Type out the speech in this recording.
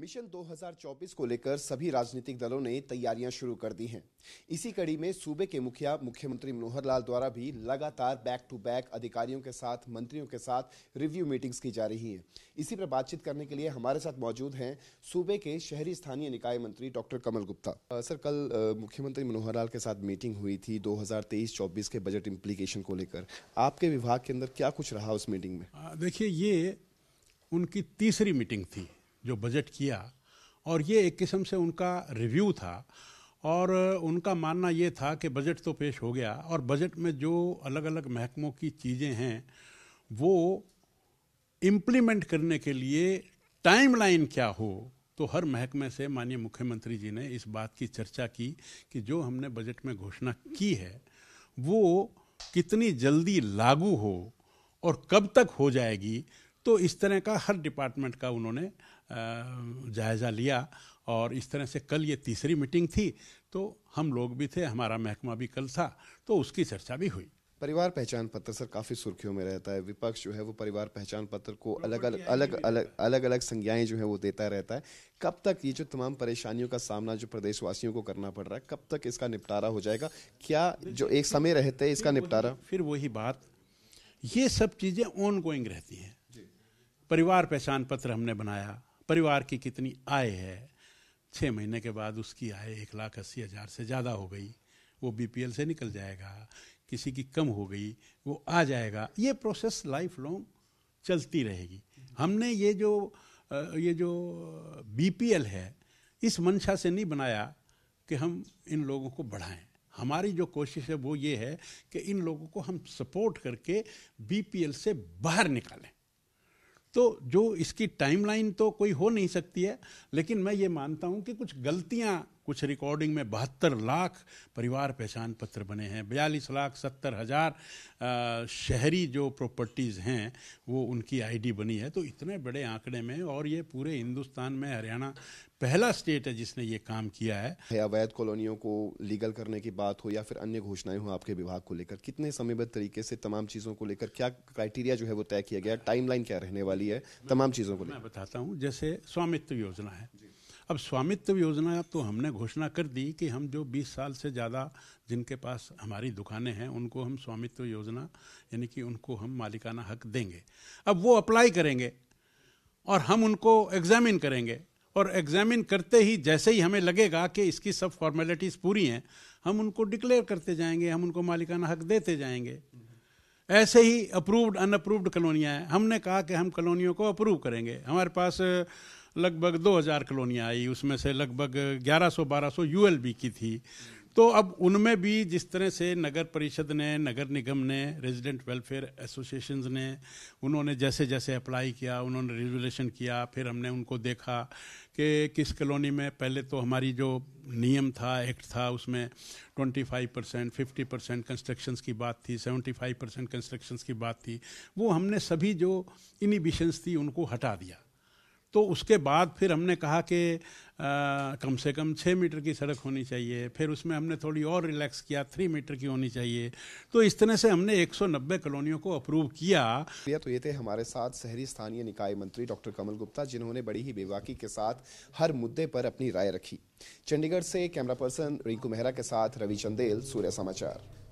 mission 2024 को लेकर सभी राजनीतिक दलों ने तैयारियां शुरू कर दी हैं इसी कड़ी में सूबे के मुखिया मुख्यमंत्री मनोहर लाल द्वारा भी लगातार बैक टू बैक अधिकारियों के साथ मंत्रियों के साथ रिव्यू मीटिंग्स की जा रही हैं इसी पर बातचीत करने के लिए हमारे साथ मौजूद हैं सूबे के शहरी स्थानीय निकाय मंत्री डॉक्टर कमल गुप्ता सर कल मुख्यमंत्री मनोहर लाल के साथ मीटिंग हुई थी दो हजार के बजट इम्प्लीकेशन को लेकर आपके विभाग के अंदर क्या कुछ रहा उस मीटिंग में देखिए ये उनकी तीसरी मीटिंग थी जो बजट किया और ये एक किस्म से उनका रिव्यू था और उनका मानना ये था कि बजट तो पेश हो गया और बजट में जो अलग अलग महकमों की चीज़ें हैं वो इम्प्लीमेंट करने के लिए टाइमलाइन क्या हो तो हर महकमे से माननीय मुख्यमंत्री जी ने इस बात की चर्चा की कि जो हमने बजट में घोषणा की है वो कितनी जल्दी लागू हो और कब तक हो जाएगी तो इस तरह का हर डिपार्टमेंट का उन्होंने जायज़ा लिया और इस तरह से कल ये तीसरी मीटिंग थी तो हम लोग भी थे हमारा महकमा भी कल था तो उसकी चर्चा भी हुई परिवार पहचान पत्र सर काफ़ी सुर्खियों में रहता है विपक्ष जो है वो परिवार पहचान पत्र को अलग अलग अलग अलग अलग अलग संज्ञाएं जो है वो देता रहता है कब तक ये जो तमाम परेशानियों का सामना जो प्रदेशवासियों को करना पड़ रहा है कब तक इसका निपटारा हो जाएगा क्या जो एक समय रहते है इसका निपटारा फिर वही बात ये सब चीज़ें ऑन गोइंग रहती हैं परिवार पहचान पत्र हमने बनाया परिवार की कितनी आय है छः महीने के बाद उसकी आय एक लाख अस्सी हज़ार से ज़्यादा हो गई वो बीपीएल से निकल जाएगा किसी की कम हो गई वो आ जाएगा ये प्रोसेस लाइफ लॉन्ग चलती रहेगी हमने ये जो ये जो बीपीएल है इस मंशा से नहीं बनाया कि हम इन लोगों को बढ़ाएं हमारी जो कोशिश है वो ये है कि इन लोगों को हम सपोर्ट करके बीपीएल से बाहर निकालें तो जो इसकी टाइमलाइन तो कोई हो नहीं सकती है लेकिन मैं ये मानता हूँ कि कुछ गलतियाँ कुछ रिकॉर्डिंग में बहत्तर लाख परिवार पहचान पत्र बने हैं बयालीस लाख सत्तर हज़ार शहरी जो प्रॉपर्टीज़ हैं वो उनकी आईडी बनी है तो इतने बड़े आंकड़े में और ये पूरे हिंदुस्तान में हरियाणा पहला स्टेट है जिसने ये काम किया है अवैध कॉलोनियों को लीगल करने की बात हो या फिर अन्य घोषणाएं हो आपके विभाग को लेकर कितने समयबद्ध तरीके से तमाम चीज़ों को लेकर क्या क्राइटेरिया जो है वो तय किया गया टाइमलाइन क्या रहने वाली है तमाम चीज़ों को लेकर मैं बताता हूँ जैसे स्वामित्व योजना है अब स्वामित्व योजना तो हमने घोषणा कर दी कि हम जो 20 साल से ज़्यादा जिनके पास हमारी दुकानें हैं उनको हम स्वामित्व योजना यानी कि उनको हम मालिकाना हक देंगे अब वो अप्लाई करेंगे और हम उनको एग्जामिन करेंगे और एग्जामिन करते ही जैसे ही हमें लगेगा कि इसकी सब फॉर्मेलिटीज़ पूरी हैं हम उनको डिक्लेयर करते जाएंगे हम उनको मालिकाना हक देते जाएंगे ऐसे ही अप्रूव्ड अनअप्रूव्ड कॉलोनियाँ हैं हमने कहा कि हम कॉलोनियों को अप्रूव करेंगे हमारे पास लगभग 2000 कॉलोनियाँ आई उसमें से लगभग 1100-1200 यूएलबी की थी तो अब उनमें भी जिस तरह से नगर परिषद ने नगर निगम ने रेजिडेंट वेलफेयर एसोसिएशन ने उन्होंने जैसे जैसे अप्लाई किया उन्होंने रेजुलेशन किया फिर हमने उनको देखा कि किस कॉलोनी में पहले तो हमारी जो नियम था एक्ट था उसमें 25 परसेंट फिफ्टी परसेंट कंस्ट्रक्शन की बात थी 75 परसेंट कंस्ट्रक्शन की बात थी वो हमने सभी जो इनिबिशंस थी उनको हटा दिया तो उसके बाद फिर हमने कहा कि कम से कम छः मीटर की सड़क होनी चाहिए फिर उसमें हमने थोड़ी और रिलैक्स किया थ्री मीटर की होनी चाहिए तो इस तरह से हमने 190 कॉलोनियों को अप्रूव किया भैया तो ये थे हमारे साथ शहरी स्थानीय निकाय मंत्री डॉक्टर कमल गुप्ता जिन्होंने बड़ी ही बेबाकी के साथ हर मुद्दे पर अपनी राय रखी चंडीगढ़ से कैमरा पर्सन रिंकू मेहरा के साथ रवि चंदेल सूर्य समाचार